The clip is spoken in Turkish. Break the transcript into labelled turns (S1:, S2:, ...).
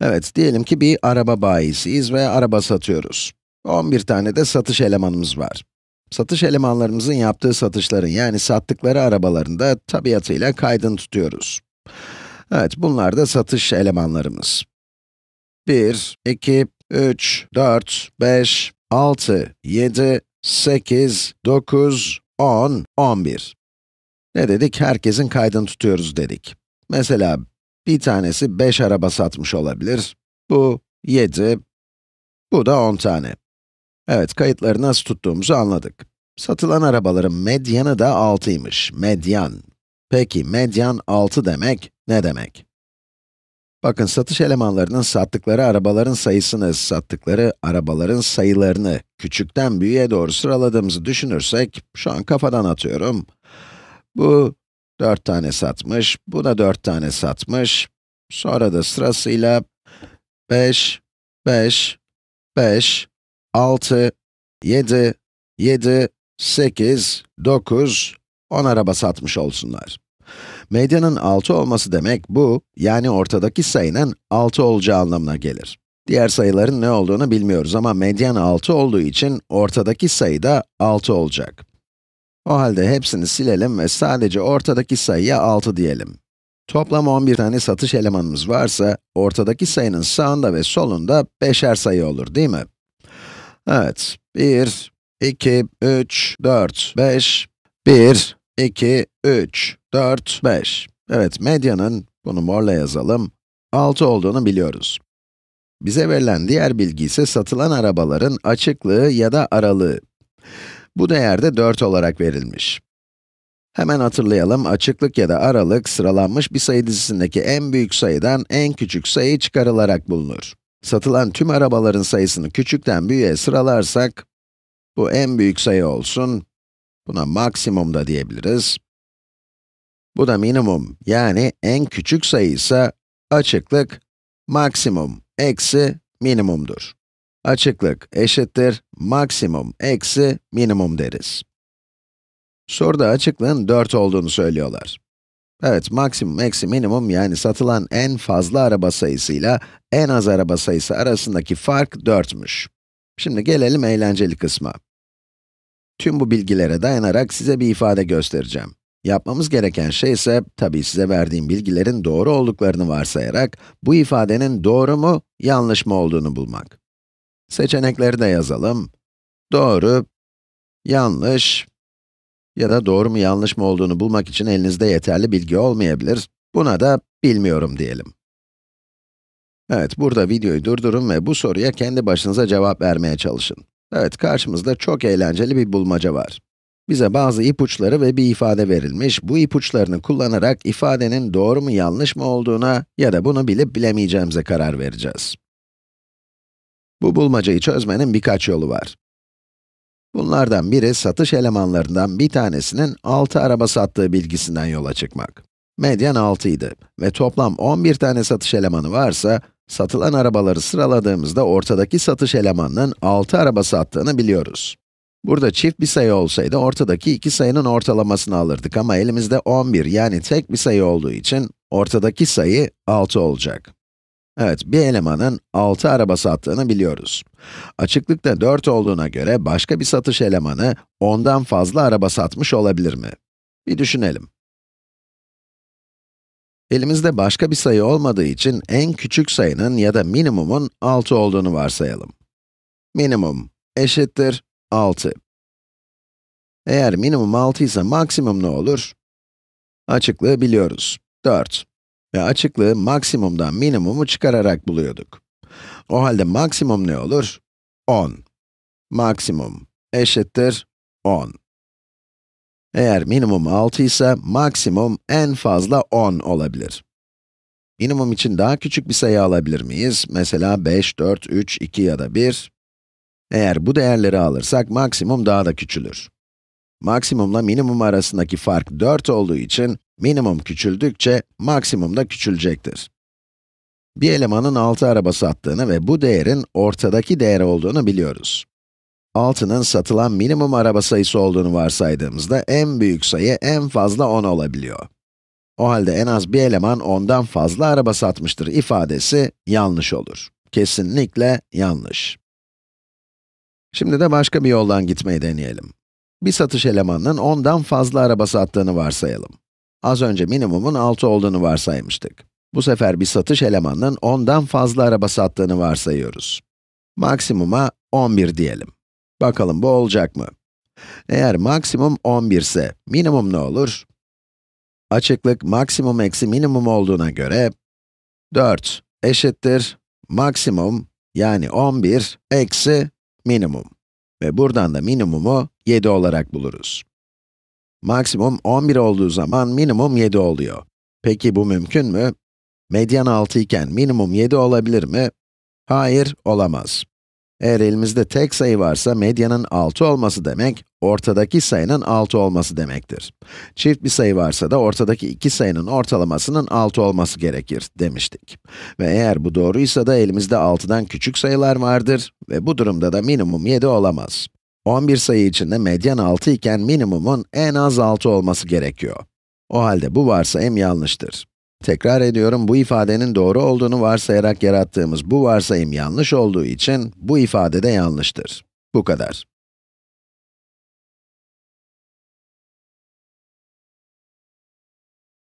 S1: Evet, diyelim ki bir araba bayisiyiz ve araba satıyoruz. 11 tane de satış elemanımız var. Satış elemanlarımızın yaptığı satışların yani sattıkları arabaların da tabiatıyla kaydını tutuyoruz. Evet, bunlar da satış elemanlarımız. 1, 2, 3, 4, 5, 6, 7, 8, 9, 10, 11. Ne dedik? Herkesin kaydını tutuyoruz dedik. Mesela bir tanesi 5 araba satmış olabilir. Bu 7, bu da 10 tane. Evet, kayıtları nasıl tuttuğumuzu anladık. Satılan arabaların medyanı da 6'ymış, medyan. Peki, medyan 6 demek ne demek? Bakın, satış elemanlarının sattıkları arabaların sayısını, sattıkları arabaların sayılarını küçükten büyüğe doğru sıraladığımızı düşünürsek, şu an kafadan atıyorum. Bu 4 tane satmış, bu da 4 tane satmış. Sonra da sırasıyla 5, 5, 5, 6, 7, 7, 8, 9, 10 araba satmış olsunlar. Medyanın 6 olması demek bu, yani ortadaki sayının 6 olacağı anlamına gelir. Diğer sayıların ne olduğunu bilmiyoruz ama medyan 6 olduğu için ortadaki sayı da 6 olacak. O halde hepsini silelim ve sadece ortadaki sayıya 6 diyelim. Toplam 11 tane satış elemanımız varsa, ortadaki sayının sağında ve solunda 5'er sayı olur değil mi? Evet, 1, 2, 3, 4, 5, 1, 2, 3, 4, 5. Evet, medyanın, bunu morla yazalım, 6 olduğunu biliyoruz. Bize verilen diğer bilgi ise satılan arabaların açıklığı ya da aralığı. Bu değer de 4 olarak verilmiş. Hemen hatırlayalım, açıklık ya da aralık sıralanmış bir sayı dizisindeki en büyük sayıdan en küçük sayı çıkarılarak bulunur. Satılan tüm arabaların sayısını küçükten büyüğe sıralarsak, bu en büyük sayı olsun, buna maksimum da diyebiliriz. Bu da minimum, yani en küçük sayı ise açıklık maksimum eksi minimumdur açıklık eşittir maksimum eksi minimum deriz. Soruda açıklığın 4 olduğunu söylüyorlar. Evet, maksimum eksi minimum yani satılan en fazla araba sayısıyla en az araba sayısı arasındaki fark 4'müş. Şimdi gelelim eğlenceli kısma. Tüm bu bilgilere dayanarak size bir ifade göstereceğim. Yapmamız gereken şey ise, tabii size verdiğim bilgilerin doğru olduklarını varsayarak, bu ifadenin doğru mu, yanlış mı olduğunu bulmak. Seçenekleri de yazalım. Doğru, yanlış ya da doğru mu yanlış mı olduğunu bulmak için elinizde yeterli bilgi olmayabilir. Buna da bilmiyorum diyelim. Evet, burada videoyu durdurun ve bu soruya kendi başınıza cevap vermeye çalışın. Evet, karşımızda çok eğlenceli bir bulmaca var. Bize bazı ipuçları ve bir ifade verilmiş, bu ipuçlarını kullanarak ifadenin doğru mu yanlış mı olduğuna ya da bunu bilip bilemeyeceğimize karar vereceğiz. Bu bulmacayı çözmenin birkaç yolu var. Bunlardan biri, satış elemanlarından bir tanesinin 6 araba sattığı bilgisinden yola çıkmak. Medyan 6 idi ve toplam 11 tane satış elemanı varsa, satılan arabaları sıraladığımızda ortadaki satış elemanının 6 araba sattığını biliyoruz. Burada çift bir sayı olsaydı ortadaki iki sayının ortalamasını alırdık ama elimizde 11 yani tek bir sayı olduğu için ortadaki sayı 6 olacak. Evet, bir elemanın 6 araba sattığını biliyoruz. Açıklıkta 4 olduğuna göre başka bir satış elemanı ondan fazla araba satmış olabilir mi? Bir düşünelim. Elimizde başka bir sayı olmadığı için en küçük sayının ya da minimumun 6 olduğunu varsayalım. Minimum eşittir 6. Eğer minimum 6 ise maksimum ne olur? Açıklığı biliyoruz. 4. Ve açıklığı maksimumdan minimumu çıkararak buluyorduk. O halde maksimum ne olur? 10. Maksimum eşittir 10. Eğer minimum 6 ise maksimum en fazla 10 olabilir. Minimum için daha küçük bir sayı alabilir miyiz? Mesela 5, 4, 3, 2 ya da 1. Eğer bu değerleri alırsak maksimum daha da küçülür. Maksimumla minimum arasındaki fark 4 olduğu için Minimum küçüldükçe maksimum da küçülecektir. Bir elemanın 6 araba sattığını ve bu değerin ortadaki değer olduğunu biliyoruz. 6'nın satılan minimum araba sayısı olduğunu varsaydığımızda en büyük sayı en fazla 10 olabiliyor. O halde en az bir eleman 10'dan fazla araba satmıştır ifadesi yanlış olur. Kesinlikle yanlış. Şimdi de başka bir yoldan gitmeyi deneyelim. Bir satış elemanının 10'dan fazla araba sattığını varsayalım. Az önce minimumun 6 olduğunu varsaymıştık. Bu sefer bir satış elemanının 10'dan fazla araba sattığını varsayıyoruz. Maksimuma 11 diyelim. Bakalım bu olacak mı? Eğer maksimum 11 ise minimum ne olur? Açıklık maksimum eksi minimum olduğuna göre 4 eşittir maksimum yani 11 eksi minimum. Ve buradan da minimumu 7 olarak buluruz. Maksimum 11 olduğu zaman minimum 7 oluyor. Peki bu mümkün mü? Medyan 6 iken minimum 7 olabilir mi? Hayır, olamaz. Eğer elimizde tek sayı varsa medyanın 6 olması demek, ortadaki sayının 6 olması demektir. Çift bir sayı varsa da ortadaki iki sayının ortalamasının 6 olması gerekir demiştik. Ve eğer bu doğruysa da elimizde 6'dan küçük sayılar vardır ve bu durumda da minimum 7 olamaz. 11 sayı içinde medyan 6 iken minimumun en az 6 olması gerekiyor. O halde bu varsayım yanlıştır. Tekrar ediyorum, bu ifadenin doğru olduğunu varsayarak yarattığımız bu varsayım yanlış olduğu için bu ifade de yanlıştır. Bu kadar.